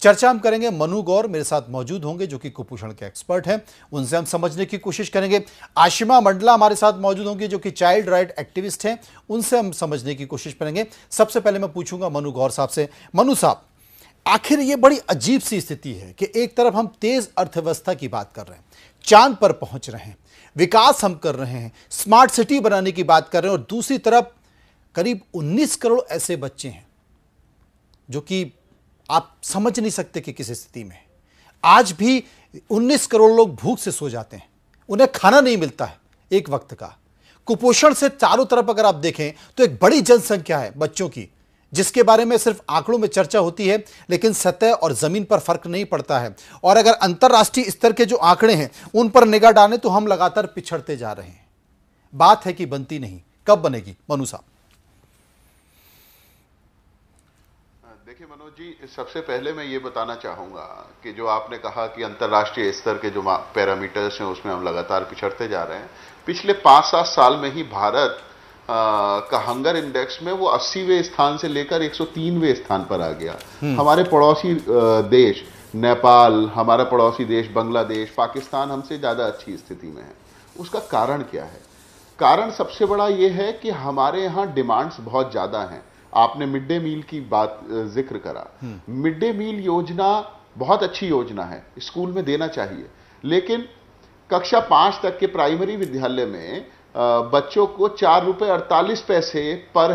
चर्चा हम करेंगे मनु गौर मेरे साथ मौजूद होंगे जो कि कुपोषण के एक्सपर्ट हैं उनसे हम समझने की कोशिश करेंगे आशिमा मंडला हमारे साथ मौजूद होंगे जो कि चाइल्ड राइट एक्टिविस्ट हैं उनसे हम समझने की कोशिश करेंगे सबसे पहले मैं पूछूंगा मनु गौर साहब से मनु साहब आखिर ये बड़ी अजीब सी स्थिति है कि एक तरफ हम तेज अर्थव्यवस्था की बात कर रहे हैं चांद पर पहुंच रहे हैं विकास हम कर रहे हैं स्मार्ट सिटी बनाने की बात कर रहे हैं और दूसरी तरफ करीब 19 करोड़ ऐसे बच्चे हैं जो कि आप समझ नहीं सकते कि किस स्थिति में आज भी 19 करोड़ लोग भूख से सो जाते हैं उन्हें खाना नहीं मिलता है एक वक्त का कुपोषण से चारों तरफ अगर आप देखें तो एक बड़ी जनसंख्या है बच्चों की जिसके बारे में सिर्फ आंकड़ों में चर्चा होती है लेकिन सतह और ज़मीन पर फर्क नहीं पड़ता है और अगर अंतर्राष्ट्रीय स्तर के जो आंकड़े हैं उन पर निगाह डालें तो हम लगातार पिछड़ते जा रहे हैं बात है कि बनती नहीं कब बनेगी मनु साहब देखिए मनोज जी सबसे पहले मैं ये बताना चाहूँगा कि जो आपने कहा कि अंतर्राष्ट्रीय स्तर के जो पैरामीटर्स हैं उसमें हम लगातार पिछड़ते जा रहे हैं पिछले पाँच सात साल में ही भारत आ, का हंगर इंडेक्स में वो अस्सीवें स्थान से लेकर एक सौ स्थान पर आ गया हम्म। हमारे पड़ोसी देश नेपाल हमारा पड़ोसी देश बांग्लादेश पाकिस्तान हमसे ज़्यादा अच्छी स्थिति में है उसका कारण क्या है कारण सबसे बड़ा ये है कि हमारे यहाँ डिमांड्स बहुत ज़्यादा हैं आपने मिड डे मील की बात जिक्र करा हम्म। मिड डे मील योजना बहुत अच्छी योजना है स्कूल में देना चाहिए लेकिन कक्षा पांच तक के प्राइमरी विद्यालय में बच्चों को चार रुपए अड़तालीस पैसे पर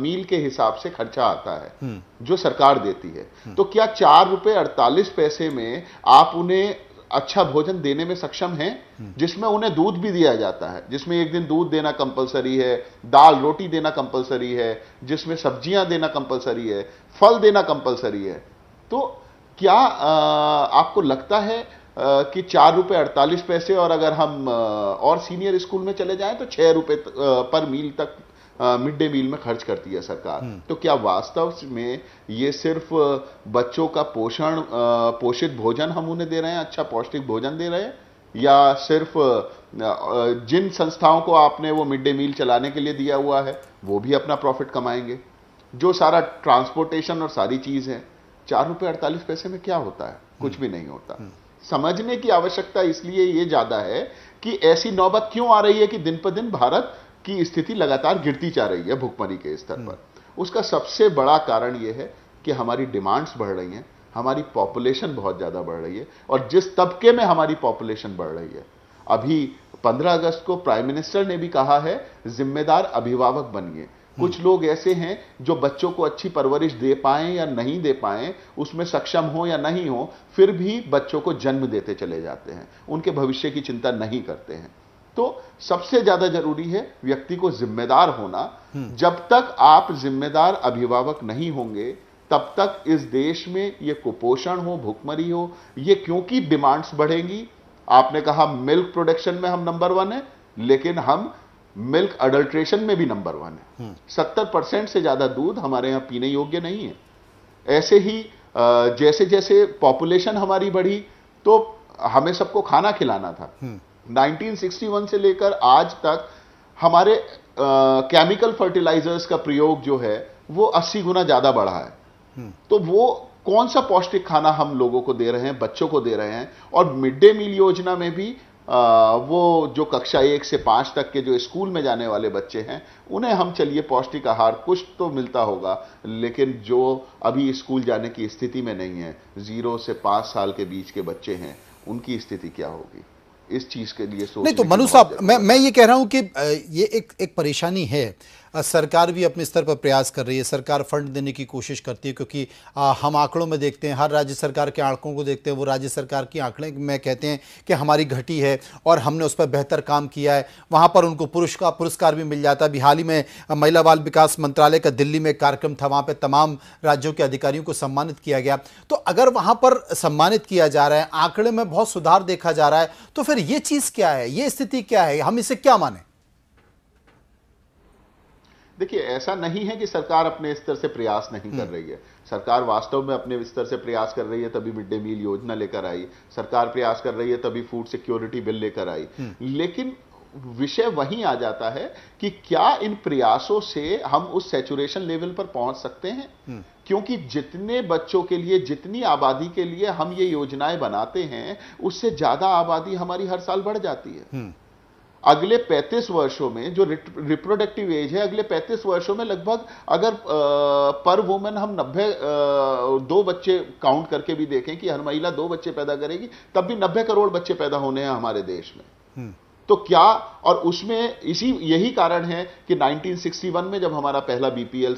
मील के हिसाब से खर्चा आता है हम्म। जो सरकार देती है हम्म। तो क्या चार रुपए अड़तालीस पैसे में आप उन्हें अच्छा भोजन देने में सक्षम हैं जिसमें उन्हें दूध भी दिया जाता है जिसमें एक दिन दूध देना कंपलसरी है दाल रोटी देना कंपलसरी है जिसमें सब्जियां देना कंपलसरी है फल देना कंपलसरी है तो क्या आपको लगता है कि चार रुपये अड़तालीस पैसे और अगर हम और सीनियर स्कूल में चले जाएं तो छः रुपये पर मील तक मिड डे मील में खर्च करती है सरकार हम्म। तो क्या वास्तव में ये सिर्फ बच्चों का पोषण पोषित भोजन हम उन्हें दे रहे हैं अच्छा पौष्टिक भोजन दे रहे हैं या सिर्फ जिन संस्थाओं को आपने वो मिड डे मील चलाने के लिए दिया हुआ है वो भी अपना प्रॉफिट कमाएंगे जो सारा ट्रांसपोर्टेशन और सारी चीज़ है चार रुपए अड़तालीस पैसे में क्या होता है हम्म। कुछ भी नहीं होता हम्म। समझने की आवश्यकता इसलिए ये ज़्यादा है कि ऐसी नौबत क्यों आ रही है कि दिन पर दिन भारत की स्थिति लगातार गिरती जा रही है भुखमरी के स्तर पर उसका सबसे बड़ा कारण यह है कि हमारी डिमांड्स बढ़ रही हैं हमारी पॉपुलेशन बहुत ज़्यादा बढ़ रही है और जिस तबके में हमारी पॉपुलेशन बढ़ रही है अभी 15 अगस्त को प्राइम मिनिस्टर ने भी कहा है जिम्मेदार अभिभावक बनिए कुछ लोग ऐसे हैं जो बच्चों को अच्छी परवरिश दे पाए या नहीं दे पाए उसमें सक्षम हो या नहीं हो फिर भी बच्चों को जन्म देते चले जाते हैं उनके भविष्य की चिंता नहीं करते हैं तो सबसे ज्यादा जरूरी है व्यक्ति को जिम्मेदार होना हम्म। जब तक आप जिम्मेदार अभिभावक नहीं होंगे तब तक इस देश में ये कुपोषण हो भुखमरी हो ये क्योंकि डिमांड्स बढ़ेंगी आपने कहा मिल्क प्रोडक्शन में हम नंबर वन है लेकिन हम मिल्क अडल्ट्रेशन में भी नंबर वन है हम्म। सत्तर परसेंट से ज्यादा दूध हमारे यहाँ पीने योग्य नहीं है ऐसे ही जैसे जैसे पॉपुलेशन हमारी बढ़ी तो हमें सबको खाना खिलाना था हम्म। 1961 से लेकर आज तक हमारे केमिकल फर्टिलाइजर्स का प्रयोग जो है वो 80 गुना ज़्यादा बढ़ा है हम्म। तो वो कौन सा पौष्टिक खाना हम लोगों को दे रहे हैं बच्चों को दे रहे हैं और मिड डे मील योजना में भी आ, वो जो कक्षा एक से पांच तक के जो स्कूल में जाने वाले बच्चे हैं उन्हें हम चलिए पौष्टिक आहार कुछ तो मिलता होगा लेकिन जो अभी स्कूल जाने की स्थिति में नहीं है ज़ीरो से पांच साल के बीच के बच्चे हैं उनकी स्थिति क्या होगी इस चीज के लिए सोच नहीं तो मनु साहब मैं मैं ये कह रहा हूँ कि ये एक एक परेशानी है सरकार भी अपने स्तर पर प्रयास कर रही है सरकार फंड देने की कोशिश करती है क्योंकि हम आंकड़ों में देखते हैं हर राज्य सरकार के आंकड़ों को देखते हैं वो राज्य सरकार की आंकड़े में कहते हैं कि हमारी घटी है और हमने उस पर बेहतर काम किया है वहाँ पर उनको पुरुष का पुरस्कार भी मिल जाता है अभी हाल ही में महिला बाल विकास मंत्रालय का दिल्ली में कार्यक्रम था वहाँ पर तमाम राज्यों के अधिकारियों को सम्मानित किया गया तो अगर वहाँ पर सम्मानित किया जा रहा है आंकड़े में बहुत सुधार देखा जा रहा है तो फिर फिर ये चीज क्या है ये स्थिति क्या है हम इसे क्या माने देखिए ऐसा नहीं है कि सरकार अपने स्तर से प्रयास नहीं कर हम्म। रही है सरकार वास्तव में अपने स्तर से प्रयास कर रही है तभी मिड डे मील योजना लेकर आई सरकार प्रयास कर रही है तभी फूड सिक्योरिटी बिल लेकर आई हम्म। लेकिन विषय वहीं आ जाता है कि क्या इन प्रयासों से हम उस सेचुरेशन लेवल पर पहुंच सकते हैं हम्म। क्योंकि जितने बच्चों के लिए जितनी आबादी के लिए हम ये योजनाएं बनाते हैं उससे ज्यादा आबादी हमारी हर साल बढ़ जाती है हम्म। अगले 35 वर्षों में जो रिप्रोडक्टिव एज है अगले 35 वर्षों में लगभग अगर पर वुमेन हम नब्बे दो बच्चे काउंट करके भी देखें कि हर महिला दो बच्चे पैदा करेगी तब भी नब्बे करोड़ बच्चे पैदा होने हैं हमारे देश में हम्म। तो क्या और उसमें इसी यही कारण है कि 1961 में जब हमारा पहला बीपीएल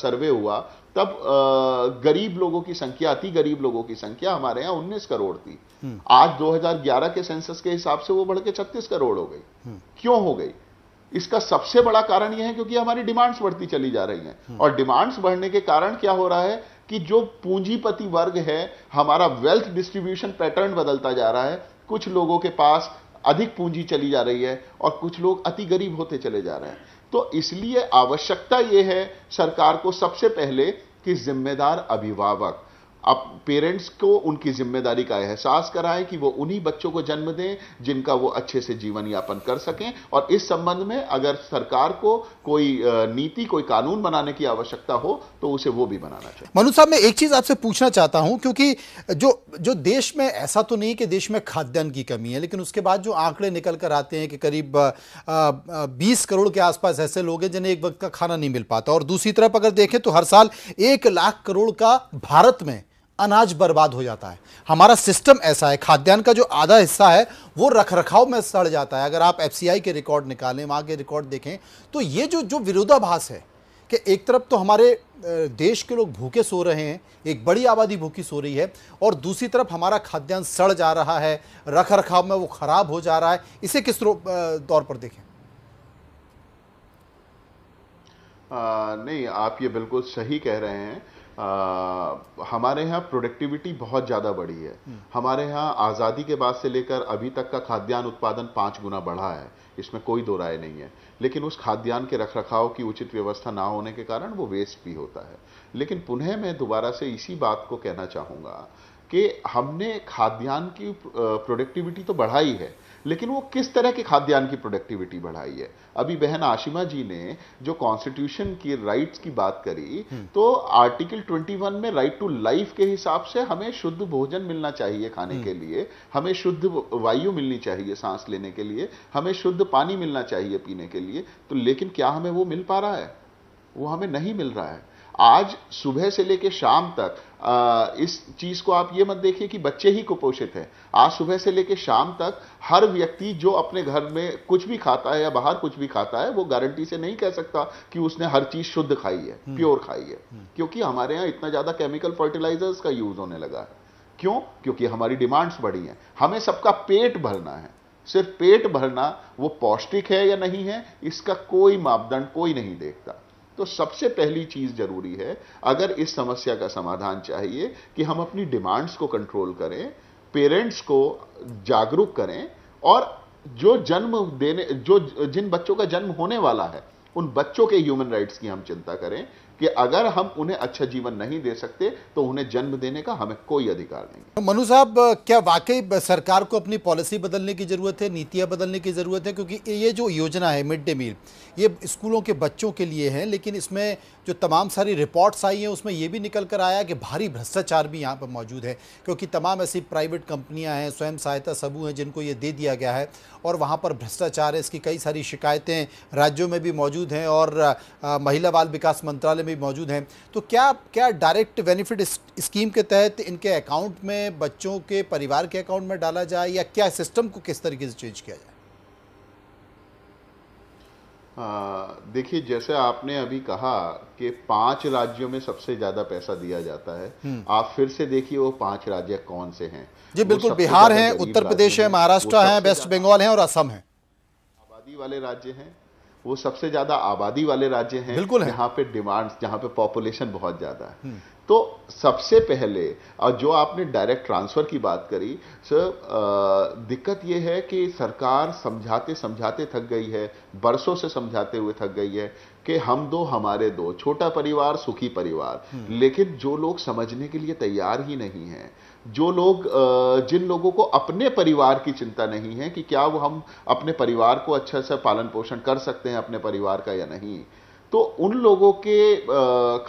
सर्वे हुआ तब गरीब लोगों की संख्या अति गरीब लोगों की संख्या हमारे यहाँ उन्नीस करोड़ थी हम्म। आज 2011 के सेंसस के हिसाब से वो बढ़ के छत्तीस करोड़ हो गई हम्म। क्यों हो गई इसका सबसे बड़ा कारण यह है क्योंकि हमारी डिमांड्स बढ़ती चली जा रही हैं हम्म। और डिमांड्स बढ़ने के कारण क्या हो रहा है कि जो पूंजीपति वर्ग है हमारा वेल्थ डिस्ट्रीब्यूशन पैटर्न बदलता जा रहा है कुछ लोगों के पास अधिक पूंजी चली जा रही है और कुछ लोग अति गरीब होते चले जा रहे हैं तो इसलिए आवश्यकता यह है सरकार को सबसे पहले कि जिम्मेदार अभिभावक अब पेरेंट्स को उनकी जिम्मेदारी का एहसास कराएं कि वो उन्हीं बच्चों को जन्म दें जिनका वो अच्छे से जीवन यापन कर सकें और इस संबंध में अगर सरकार को कोई नीति कोई कानून बनाने की आवश्यकता हो तो उसे वो भी बनाना चाहिए मनु साहब मैं एक चीज़ आपसे पूछना चाहता हूं क्योंकि जो जो देश में ऐसा तो नहीं कि देश में खाद्यान्न की कमी है लेकिन उसके बाद जो आंकड़े निकल कर आते हैं कि करीब बीस करोड़ के आसपास ऐसे लोग हैं जिन्हें एक वक्त का खाना नहीं मिल पाता और दूसरी तरफ अगर देखें तो हर साल एक लाख करोड़ का भारत में अनाज बर्बाद हो जाता है हमारा सिस्टम ऐसा है खाद्यान्न का जो आधा हिस्सा है वो रख रखाव में सड़ जाता है अगर आप एफ के रिकॉर्ड निकालें वहाँ के रिकॉर्ड देखें तो ये जो जो विरोधाभास है कि एक तरफ तो हमारे देश के लोग भूखे सो रहे हैं एक बड़ी आबादी भूखी सो रही है और दूसरी तरफ हमारा खाद्यान्न सड़ जा रहा है रख रखाव में वो ख़राब हो जा रहा है इसे किस तौर पर देखें आ, नहीं आप ये बिल्कुल सही कह रहे हैं आ, हमारे यहाँ प्रोडक्टिविटी बहुत ज़्यादा बढ़ी है हमारे यहाँ आज़ादी के बाद से लेकर अभी तक का खाद्यान्न उत्पादन पाँच गुना बढ़ा है इसमें कोई दो राय नहीं है लेकिन उस खाद्यान्न के रखरखाव की उचित व्यवस्था ना होने के कारण वो वेस्ट भी होता है लेकिन पुनः मैं दोबारा से इसी बात को कहना चाहूँगा कि हमने खाद्यान्न की प्रोडक्टिविटी तो बढ़ाई है लेकिन वो किस तरह के खाद्यान्न की प्रोडक्टिविटी बढ़ाई है अभी बहन आशिमा जी ने जो कॉन्स्टिट्यूशन की राइट्स की बात करी हम्म। तो आर्टिकल 21 में राइट टू लाइफ के हिसाब से हमें शुद्ध भोजन मिलना चाहिए खाने हम्म। के लिए हमें शुद्ध वायु मिलनी चाहिए सांस लेने के लिए हमें शुद्ध पानी मिलना चाहिए पीने के लिए तो लेकिन क्या हमें वो मिल पा रहा है वो हमें नहीं मिल रहा है आज सुबह से लेकर शाम तक आ, इस चीज़ को आप ये मत देखिए कि बच्चे ही कुपोषित हैं आज सुबह से लेकर शाम तक हर व्यक्ति जो अपने घर में कुछ भी खाता है या बाहर कुछ भी खाता है वो गारंटी से नहीं कह सकता कि उसने हर चीज़ शुद्ध खाई है हम्म। प्योर खाई है हम्म। क्योंकि हमारे यहाँ इतना ज़्यादा केमिकल फर्टिलाइजर्स का यूज़ होने लगा है क्यों क्योंकि हमारी डिमांड्स बढ़ी हैं हमें सबका पेट भरना है सिर्फ पेट भरना वो पौष्टिक है या नहीं है इसका कोई मापदंड कोई नहीं देखता तो सबसे पहली चीज जरूरी है अगर इस समस्या का समाधान चाहिए कि हम अपनी डिमांड्स को कंट्रोल करें पेरेंट्स को जागरूक करें और जो जन्म देने जो जिन बच्चों का जन्म होने वाला है उन बच्चों के ह्यूमन राइट्स की हम चिंता करें कि अगर हम उन्हें अच्छा जीवन नहीं दे सकते तो उन्हें जन्म देने का हमें कोई अधिकार नहीं मनु साहब क्या वाकई सरकार को अपनी पॉलिसी बदलने की ज़रूरत है नीतियां बदलने की ज़रूरत है क्योंकि ये जो योजना है मिड डे मील ये स्कूलों के बच्चों के लिए है लेकिन इसमें जो तमाम सारी रिपोर्ट्स आई हैं उसमें ये भी निकल कर आया कि भारी भ्रष्टाचार भी यहाँ पर मौजूद है क्योंकि तमाम ऐसी प्राइवेट कंपनियाँ हैं स्वयं सहायता समूह हैं जिनको ये दे दिया गया है और वहाँ पर भ्रष्टाचार है इसकी कई सारी शिकायतें राज्यों में भी मौजूद हैं और महिला बाल विकास मंत्रालय में भी मौजूद हैं तो क्या क्या डायरेक्ट बेनिफिट स्कीम के तहत इनके अकाउंट में बच्चों के परिवार के अकाउंट में डाला जाए या क्या सिस्टम को किस तरीके से चेंज किया जाए देखिए जैसे आपने अभी कहा कि पांच राज्यों में सबसे ज्यादा पैसा दिया जाता है हम्म। आप फिर से देखिए वो पांच राज्य कौन से हैं जी बिल्कुल बिहार है उत्तर प्रदेश है महाराष्ट्र है वेस्ट बंगाल है और असम है आबादी वाले राज्य हैं वो सबसे ज्यादा आबादी वाले राज्य हैं बिल्कुल है। यहाँ पे डिमांड जहाँ पे पॉपुलेशन बहुत ज्यादा है हम्म। तो सबसे पहले और जो आपने डायरेक्ट ट्रांसफर की बात करी सर दिक्कत यह है कि सरकार समझाते समझाते थक गई है बरसों से समझाते हुए थक गई है कि हम दो हमारे दो छोटा परिवार सुखी परिवार हम्म। लेकिन जो लोग समझने के लिए तैयार ही नहीं है जो लोग जिन लोगों को अपने परिवार की चिंता नहीं है कि क्या वो हम अपने परिवार को अच्छा से पालन पोषण कर सकते हैं अपने परिवार का या नहीं तो उन लोगों के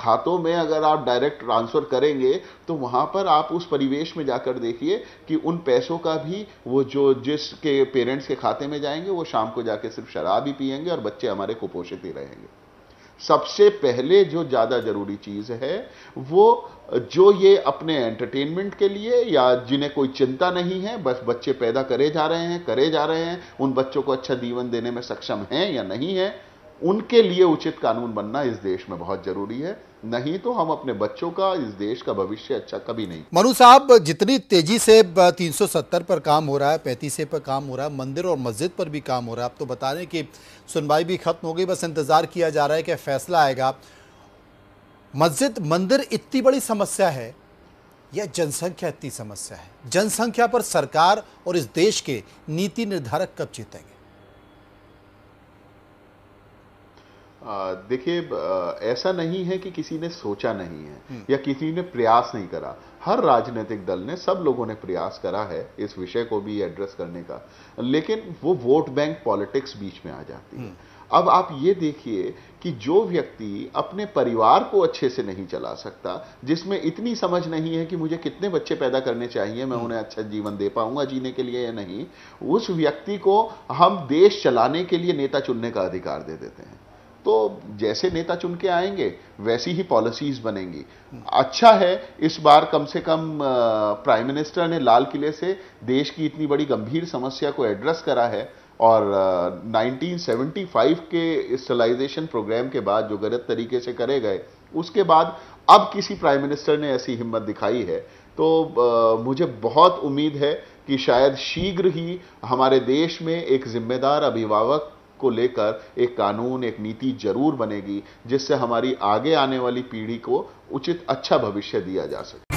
खातों में अगर आप डायरेक्ट ट्रांसफ़र करेंगे तो वहां पर आप उस परिवेश में जाकर देखिए कि उन पैसों का भी वो जो जिसके पेरेंट्स के खाते में जाएंगे वो शाम को जाके सिर्फ शराब ही पियेंगे और बच्चे हमारे कुपोषित ही रहेंगे सबसे पहले जो ज़्यादा ज़रूरी चीज़ है वो जो ये अपने एंटरटेनमेंट के लिए या जिन्हें कोई चिंता नहीं है बस बच्चे पैदा करे जा रहे हैं करे जा रहे हैं उन बच्चों को अच्छा जीवन देने में सक्षम हैं या नहीं है उनके लिए उचित कानून बनना इस देश में बहुत ज़रूरी है नहीं तो हम अपने बच्चों का इस देश का भविष्य अच्छा कभी नहीं मनु साहब जितनी तेजी से 370 पर काम हो रहा है पैंतीस पर काम हो रहा है मंदिर और मस्जिद पर भी काम हो रहा है आप तो बता रहे हैं कि सुनवाई भी खत्म हो गई बस इंतज़ार किया जा रहा है कि फैसला आएगा मस्जिद मंदिर इतनी बड़ी समस्या है या जनसंख्या इतनी समस्या है जनसंख्या पर सरकार और इस देश के नीति निर्धारक कब जीतेंगे देखिए ऐसा नहीं है कि किसी ने सोचा नहीं है हम्म। या किसी ने प्रयास नहीं करा हर राजनीतिक दल ने सब लोगों ने प्रयास करा है इस विषय को भी एड्रेस करने का लेकिन वो वोट बैंक पॉलिटिक्स बीच में आ जाती है हम्म। अब आप ये देखिए कि जो व्यक्ति अपने परिवार को अच्छे से नहीं चला सकता जिसमें इतनी समझ नहीं है कि मुझे कितने बच्चे पैदा करने चाहिए मैं हम्म। उन्हें अच्छा जीवन दे पाऊंगा जीने के लिए या नहीं उस व्यक्ति को हम देश चलाने के लिए नेता चुनने का अधिकार दे देते हैं तो जैसे नेता चुन के आएंगे वैसी ही पॉलिसीज बनेंगी अच्छा है इस बार कम से कम प्राइम मिनिस्टर ने लाल किले से देश की इतनी बड़ी गंभीर समस्या को एड्रेस करा है और 1975 के स्टलाइजेशन प्रोग्राम के बाद जो गलत तरीके से करे गए उसके बाद अब किसी प्राइम मिनिस्टर ने ऐसी हिम्मत दिखाई है तो आ, मुझे बहुत उम्मीद है कि शायद शीघ्र ही हमारे देश में एक जिम्मेदार अभिभावक को लेकर एक कानून एक नीति जरूर बनेगी जिससे हमारी आगे आने वाली पीढ़ी को उचित अच्छा भविष्य दिया जा सके